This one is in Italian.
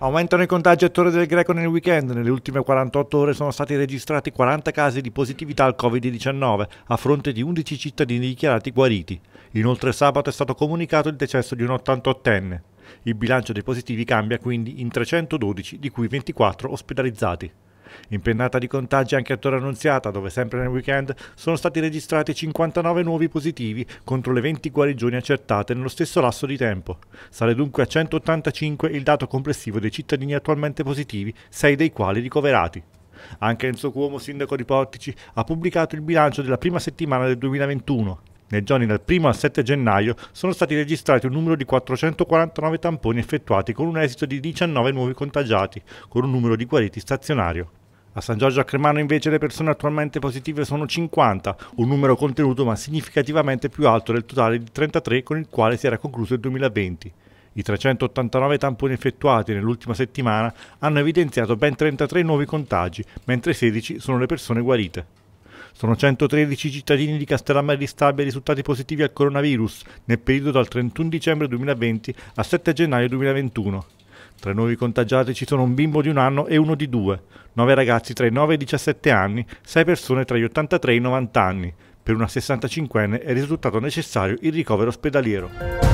Aumentano i contagi a Torre del Greco nel weekend. Nelle ultime 48 ore sono stati registrati 40 casi di positività al Covid-19 a fronte di 11 cittadini dichiarati guariti. Inoltre sabato è stato comunicato il decesso di un 88enne. Il bilancio dei positivi cambia quindi in 312, di cui 24 ospedalizzati. Impennata di contagi anche a Torre Annunziata, dove sempre nel weekend sono stati registrati 59 nuovi positivi contro le 20 guarigioni accertate nello stesso lasso di tempo. Sale dunque a 185 il dato complessivo dei cittadini attualmente positivi, 6 dei quali ricoverati. Anche Enzo Cuomo, sindaco di Portici, ha pubblicato il bilancio della prima settimana del 2021. Nei giorni dal 1 al 7 gennaio sono stati registrati un numero di 449 tamponi effettuati con un esito di 19 nuovi contagiati, con un numero di guariti stazionario. A San Giorgio a Cremano invece le persone attualmente positive sono 50, un numero contenuto ma significativamente più alto del totale di 33 con il quale si era concluso il 2020. I 389 tamponi effettuati nell'ultima settimana hanno evidenziato ben 33 nuovi contagi, mentre 16 sono le persone guarite. Sono 113 cittadini di Castellammare di Stabia risultati positivi al coronavirus nel periodo dal 31 dicembre 2020 al 7 gennaio 2021. Tra i nuovi contagiati ci sono un bimbo di un anno e uno di due, nove ragazzi tra i 9 e i 17 anni, sei persone tra gli 83 e i 90 anni. Per una 65enne è risultato necessario il ricovero ospedaliero.